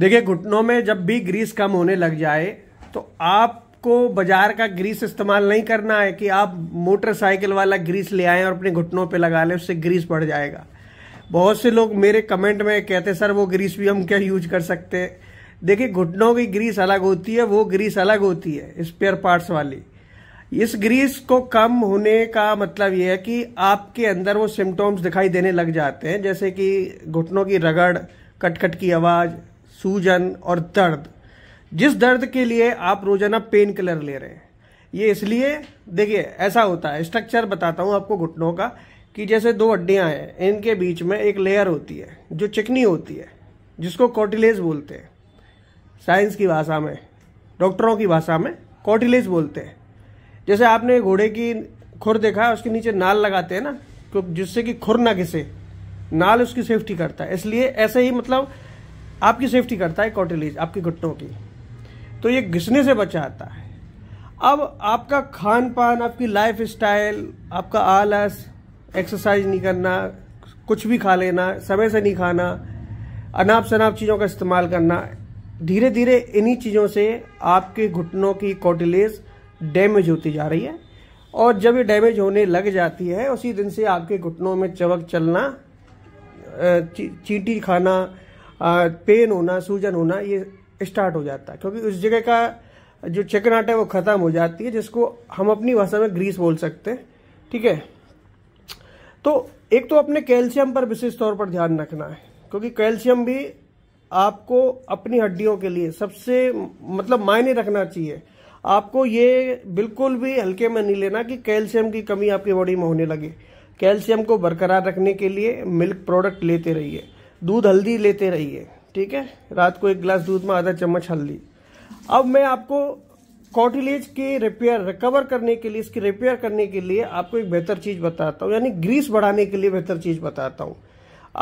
देखिए घुटनों में जब भी ग्रीस कम होने लग जाए तो आपको बाजार का ग्रीस इस्तेमाल नहीं करना है कि आप मोटरसाइकिल वाला ग्रीस ले आए और अपने घुटनों पे लगा लें उससे ग्रीस बढ़ जाएगा बहुत से लोग मेरे कमेंट में कहते सर वो ग्रीस भी हम क्या यूज कर सकते हैं देखिए घुटनों की ग्रीस अलग होती है वो ग्रीस अलग होती है स्पेयर पार्ट्स वाली इस ग्रीस को कम होने का मतलब यह है कि आपके अंदर वो सिम्टोम्स दिखाई देने लग जाते हैं जैसे कि घुटनों की रगड़ कटकट की आवाज़ सूजन और दर्द जिस दर्द के लिए आप रोजाना पेन किलर ले रहे हैं ये इसलिए देखिए ऐसा होता है स्ट्रक्चर बताता हूँ आपको घुटनों का कि जैसे दो हड्डियाँ हैं इनके बीच में एक लेयर होती है जो चिकनी होती है जिसको कॉटिलेज बोलते हैं साइंस की भाषा में डॉक्टरों की भाषा में कॉटिलेज बोलते हैं जैसे आपने घोड़े की खुर देखा उसके नीचे नाल लगाते हैं ना क्योंकि तो जिससे कि खुर ना घिसे नाल उसकी सेफ्टी करता है इसलिए ऐसे ही मतलब आपकी सेफ्टी करता है कॉटिलेज आपके घुटनों की तो ये घिसने से बचाता है अब आपका खान पान आपकी लाइफ स्टाइल आपका आलस एक्सरसाइज नहीं करना कुछ भी खा लेना समय से नहीं खाना अनाप शनाप चीज़ों का इस्तेमाल करना धीरे धीरे इन्हीं चीज़ों से आपके घुटनों की कॉटिलेज डैमेज होती जा रही है और जब ये डैमेज होने लग जाती है उसी दिन से आपके घुटनों में चमक चलना चींटी खाना पेन होना सूजन होना ये स्टार्ट हो जाता है क्योंकि उस जगह का जो चिकनाट है वो ख़त्म हो जाती है जिसको हम अपनी भाषा में ग्रीस बोल सकते हैं ठीक है तो एक तो अपने कैल्शियम पर विशेष तौर पर ध्यान रखना है क्योंकि कैल्शियम भी आपको अपनी हड्डियों के लिए सबसे मतलब मायने रखना चाहिए आपको ये बिल्कुल भी हल्के में नहीं लेना कि कैल्शियम की कमी आपकी बॉडी में होने लगे कैल्शियम को बरकरार रखने के लिए मिल्क प्रोडक्ट लेते रहिए दूध हल्दी लेते रहिए ठीक है रात को एक गिलास दूध में आधा चम्मच हल्दी अब मैं आपको कॉटिलेज के रिपेयर रिकवर करने के लिए इसकी रिपेयर करने के लिए आपको एक बेहतर चीज बताता हूँ यानी ग्रीस बढ़ाने के लिए बेहतर चीज बताता हूँ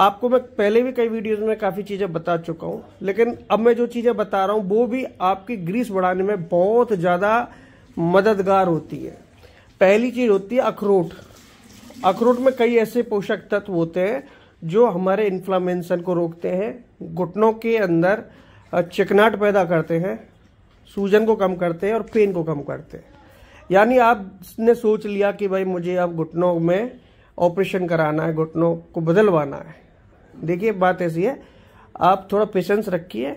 आपको मैं पहले भी कई वीडियोस में काफ़ी चीज़ें बता चुका हूँ लेकिन अब मैं जो चीज़ें बता रहा हूँ वो भी आपकी ग्रीस बढ़ाने में बहुत ज़्यादा मददगार होती है पहली चीज़ होती है अखरोट अखरोट में कई ऐसे पोषक तत्व होते हैं जो हमारे इन्फ्लामेशन को रोकते हैं घुटनों के अंदर चिकनाट पैदा करते हैं सूजन को कम करते हैं और पेन को कम करते हैं यानी आपने सोच लिया कि भाई मुझे अब घुटनों में ऑपरेशन कराना है घुटनों को बदलवाना है देखिए बात ऐसी है आप थोड़ा पेशेंस रखिए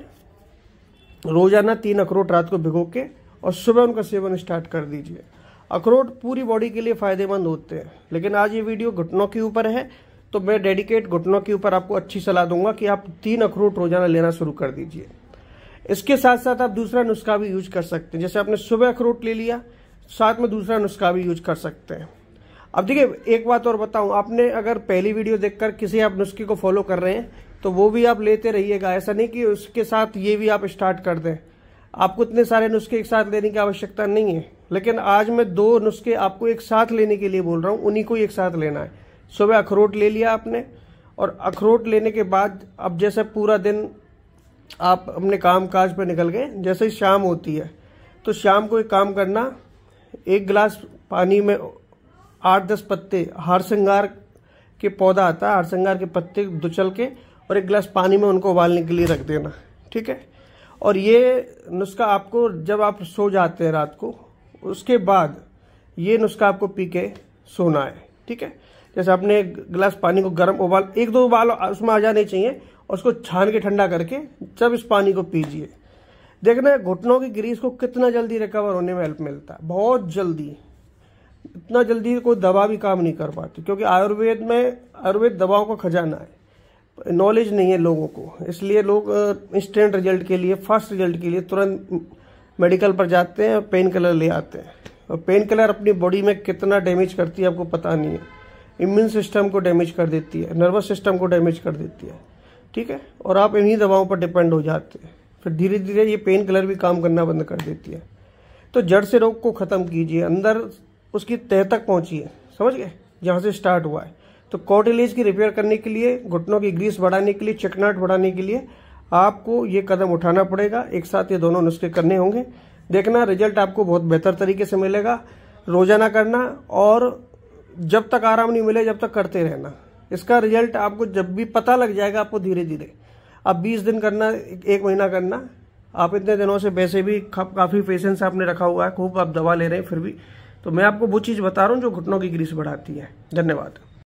रोजाना तीन अखरोट रात को भिगो के और सुबह उनका सेवन स्टार्ट कर दीजिए अखरोट पूरी बॉडी के लिए फायदेमंद होते हैं लेकिन आज ये वीडियो घुटनों के ऊपर है तो मैं डेडिकेट घुटनों के ऊपर आपको अच्छी सलाह दूंगा कि आप तीन अखरोट रोजाना लेना शुरू कर दीजिए इसके साथ साथ आप दूसरा नुस्खा भी यूज कर सकते हैं जैसे आपने सुबह अखरोट ले लिया साथ में दूसरा नुस्खा भी यूज कर सकते हैं अब देखिए एक बात और बताऊं आपने अगर पहली वीडियो देखकर किसी आप नुस्खे को फॉलो कर रहे हैं तो वो भी आप लेते रहिएगा ऐसा नहीं कि उसके साथ ये भी आप स्टार्ट कर दें आपको इतने सारे नुस्खे एक साथ लेने की आवश्यकता नहीं है लेकिन आज मैं दो नुस्खे आपको एक साथ लेने के लिए बोल रहा हूँ उन्हीं को एक साथ लेना है सुबह अखरोट ले लिया आपने और अखरोट लेने के बाद अब जैसे पूरा दिन आप अपने काम काज पर निकल गए जैसे शाम होती है तो शाम को एक काम करना एक गिलास पानी में आठ दस पत्ते हार श्रृंगार के पौधा आता है हार श्रृंगार के पत्ते दुचल के और एक गिलास पानी में उनको उबालने के लिए रख देना ठीक है और ये नुस्खा आपको जब आप सो जाते हैं रात को उसके बाद ये नुस्खा आपको पी के सोना है ठीक है जैसे आपने एक गिलास पानी को गर्म उबाल एक दो उबाल उसमें आ जाने चाहिए और उसको छान के ठंडा करके जब इस पानी को पीजिए देखना घुटनों की ग्रीस को कितना जल्दी रिकवर होने में हेल्प मिलता है बहुत जल्दी इतना जल्दी कोई दवा भी काम नहीं कर पाती क्योंकि आयुर्वेद में आयुर्वेद दवाओं का खजाना है नॉलेज नहीं है लोगों को इसलिए लोग इंस्टेंट रिजल्ट के लिए फास्ट रिजल्ट के लिए तुरंत मेडिकल पर जाते हैं और पेन किलर ले आते हैं और पेन किलर अपनी बॉडी में कितना डैमेज करती है आपको पता नहीं है इम्यून सिस्टम को डैमेज कर देती है नर्वस सिस्टम को डैमेज कर देती है ठीक है और आप इन्हीं दवाओं पर डिपेंड हो जाते हैं फिर धीरे धीरे ये पेन किलर भी काम करना बंद कर देती है तो जड़ से रोग को ख़त्म कीजिए अंदर उसकी तह तक पहुँचिए समझ गए जहाँ से स्टार्ट हुआ है तो कॉटिलेज की रिपेयर करने के लिए घुटनों की ग्रीस बढ़ाने के लिए चिकनाट बढ़ाने के लिए आपको ये कदम उठाना पड़ेगा एक साथ ये दोनों नुस्खे करने होंगे देखना रिजल्ट आपको बहुत बेहतर तरीके से मिलेगा रोजाना करना और जब तक आराम नहीं मिले जब तक करते रहना इसका रिजल्ट आपको जब भी पता लग जाएगा आपको धीरे धीरे आप 20 दिन करना एक महीना करना आप इतने दिनों से वैसे भी काफ़ी पेशेंस आपने रखा हुआ है खूब आप दवा ले रहे हैं फिर भी तो मैं आपको वो चीज़ बता रहा हूँ जो घुटनों की ग्रीस बढ़ाती है धन्यवाद